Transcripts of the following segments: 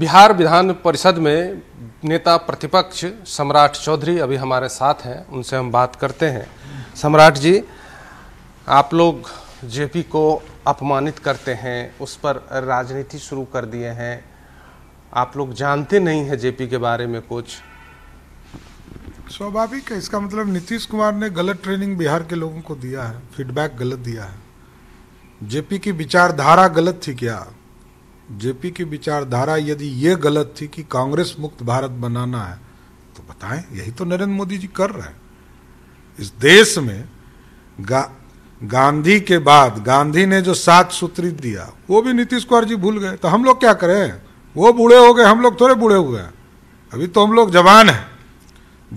बिहार विधान परिषद में नेता प्रतिपक्ष सम्राट चौधरी अभी हमारे साथ हैं उनसे हम बात करते हैं सम्राट जी आप लोग जेपी को अपमानित करते हैं उस पर राजनीति शुरू कर दिए हैं आप लोग जानते नहीं हैं जेपी के बारे में कुछ स्वाभाविक है इसका मतलब नीतीश कुमार ने गलत ट्रेनिंग बिहार के लोगों को दिया है फीडबैक गलत दिया है जेपी की विचारधारा गलत थी क्या जेपी की विचारधारा यदि ये गलत थी कि कांग्रेस मुक्त भारत बनाना है तो बताएं यही तो नरेंद्र मोदी जी कर रहे हैं इस देश में गा, गांधी के बाद गांधी ने जो सात सूत्री दिया वो भी नीतीश कुमार जी भूल गए तो हम लोग क्या करें वो बूढ़े हो गए हम लोग थोड़े बूढ़े हुए हैं अभी तो हम लोग जवान हैं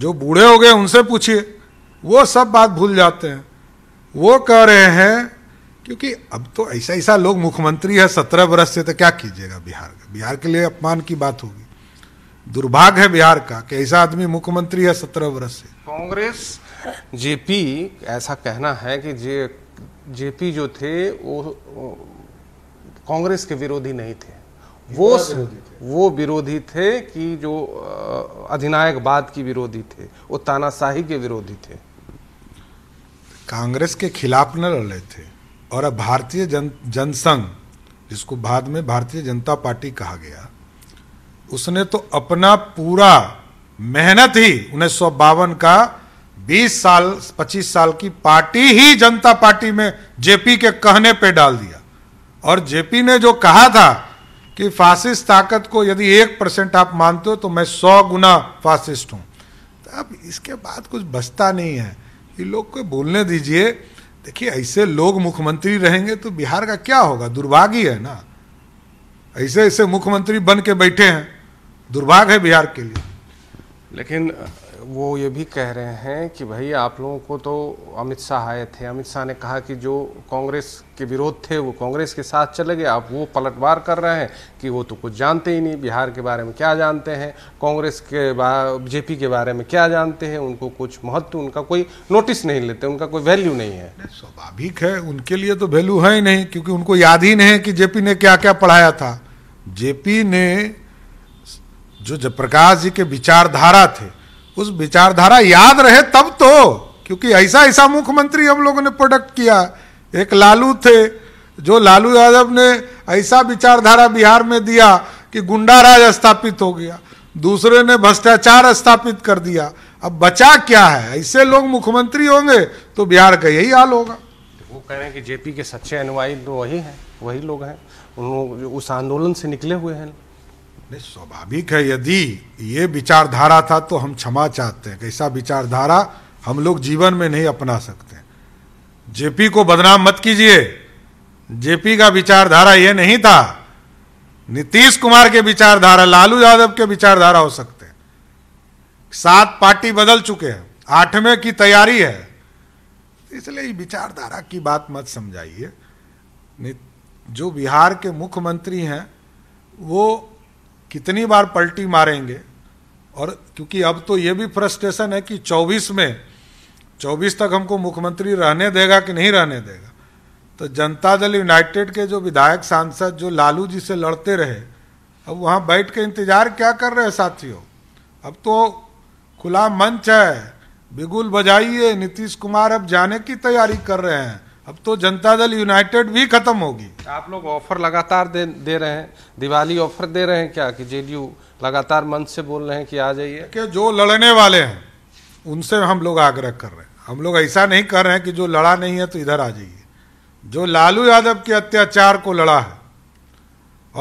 जो बूढ़े हो गए उनसे पूछिए वो सब बात भूल जाते हैं वो कह रहे हैं क्योंकि अब तो ऐसा ऐसा लोग मुख्यमंत्री है सत्रह बरस से तो क्या कीजिएगा बिहार का बिहार के लिए अपमान की बात होगी दुर्भाग्य है बिहार का कि ऐसा आदमी मुख्यमंत्री है सत्रह बरस से कांग्रेस जेपी ऐसा कहना है कि जे जेपी जो थे वो कांग्रेस के विरोधी नहीं थे वो थे। वो विरोधी थे कि जो अधिनायक बाद की विरोधी थे वो तानाशाही के विरोधी थे कांग्रेस के खिलाफ न लड़े थे और अब भारतीय जन जनसंघ जिसको बाद में भारतीय जनता पार्टी कहा गया उसने तो अपना पूरा मेहनत ही उन्नीस का 20 साल 25 साल की पार्टी ही जनता पार्टी में जेपी के कहने पे डाल दिया और जेपी ने जो कहा था कि फासिस्ट ताकत को यदि एक परसेंट आप मानते हो तो मैं सौ गुना फासिस्ट हूं तो अब इसके बाद कुछ बचता नहीं है ये लोग को बोलने दीजिए देखिए ऐसे लोग मुख्यमंत्री रहेंगे तो बिहार का क्या होगा दुर्भाग्य है ना ऐसे ऐसे मुख्यमंत्री बन के बैठे हैं दुर्भाग्य है बिहार के लिए लेकिन वो ये भी कह रहे हैं कि भाई आप लोगों को तो अमित शाह आए थे अमित शाह ने कहा कि जो कांग्रेस के विरोध थे वो कांग्रेस के साथ चले गए आप वो पलटवार कर रहे हैं कि वो तो कुछ जानते ही नहीं बिहार के बारे में क्या जानते हैं कांग्रेस के बीजेपी के बारे में क्या जानते हैं उनको कुछ महत्व उनका कोई नोटिस नहीं लेते उनका कोई वैल्यू नहीं है स्वाभाविक है उनके लिए तो वैल्यू है ही नहीं क्योंकि उनको याद ही नहीं है कि जेपी ने क्या क्या पढ़ाया था जेपी ने जो जयप्रकाश जी के विचारधारा थे उस विचारधारा याद रहे तब तो क्योंकि ऐसा ऐसा मुख्यमंत्री हम लोगों ने प्रोडक्ट किया एक लालू थे जो लालू यादव ने ऐसा विचारधारा बिहार में दिया कि गुंडा राज स्थापित हो गया दूसरे ने भ्रष्टाचार स्थापित कर दिया अब बचा क्या है ऐसे लोग मुख्यमंत्री होंगे तो बिहार का यही हाल होगा वो कह रहे हैं कि जेपी के सच्चे अनुयायी तो वही हैं वही लोग हैं उन उस आंदोलन से निकले हुए हैं नहीं स्वाभाविक है यदि ये विचारधारा था तो हम क्षमा चाहते हैं कैसा विचारधारा हम लोग जीवन में नहीं अपना सकते जेपी को बदनाम मत कीजिए जेपी का विचारधारा यह नहीं था नीतीश कुमार के विचारधारा लालू यादव के विचारधारा हो सकते हैं सात पार्टी बदल चुके हैं आठवें की तैयारी है इसलिए विचारधारा की बात मत समझाइए जो बिहार के मुख्यमंत्री हैं वो कितनी बार पलटी मारेंगे और क्योंकि अब तो ये भी फ्रस्ट्रेशन है कि 24 में 24 तक हमको मुख्यमंत्री रहने देगा कि नहीं रहने देगा तो जनता दल यूनाइटेड के जो विधायक सांसद जो लालू जी से लड़ते रहे अब वहाँ बैठ के इंतजार क्या कर रहे हैं साथियों अब तो खुला मंच है बिगुल बजाइए नीतीश कुमार अब जाने की तैयारी कर रहे हैं अब तो जनता दल यूनाइटेड भी खत्म होगी आप लोग ऑफर लगातार दे, दे रहे हैं दिवाली ऑफर दे रहे हैं क्या कि जेडीयू लगातार मंच से बोल रहे हैं कि आ जाइए कि जो लड़ने वाले हैं उनसे हम लोग आग्रह कर रहे हैं हम लोग ऐसा नहीं कर रहे हैं कि जो लड़ा नहीं है तो इधर आ जाइए जो लालू यादव के अत्याचार को लड़ा है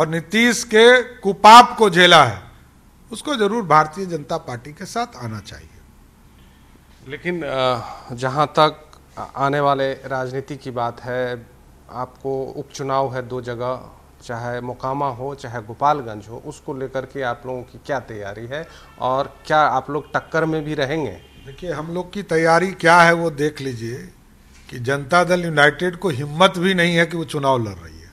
और नीतीश के कुपाप को झेला है उसको जरूर भारतीय जनता पार्टी के साथ आना चाहिए लेकिन जहां तक आने वाले राजनीति की बात है आपको उपचुनाव है दो जगह चाहे मोकामा हो चाहे गोपालगंज हो उसको लेकर के आप लोगों की क्या तैयारी है और क्या आप लोग टक्कर में भी रहेंगे देखिए हम लोग की तैयारी क्या है वो देख लीजिए कि जनता दल यूनाइटेड को हिम्मत भी नहीं है कि वो चुनाव लड़ रही है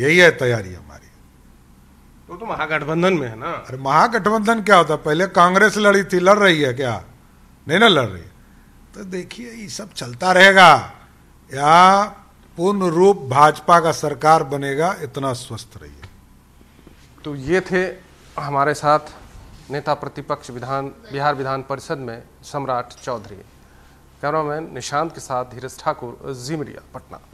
यही है तैयारी हमारी तो वो तो, तो महागठबंधन में है ना अरे महागठबंधन क्या होता पहले कांग्रेस लड़ी थी लड़ रही है क्या नहीं ना लड़ रही है तो देखिए ये सब चलता रहेगा या पूर्ण रूप भाजपा का सरकार बनेगा इतना स्वस्थ रहिए तो ये थे हमारे साथ नेता प्रतिपक्ष विधान बिहार विधान परिषद में सम्राट चौधरी कैमरामैन निशांत के साथ धीरज ठाकुर जी मीडिया पटना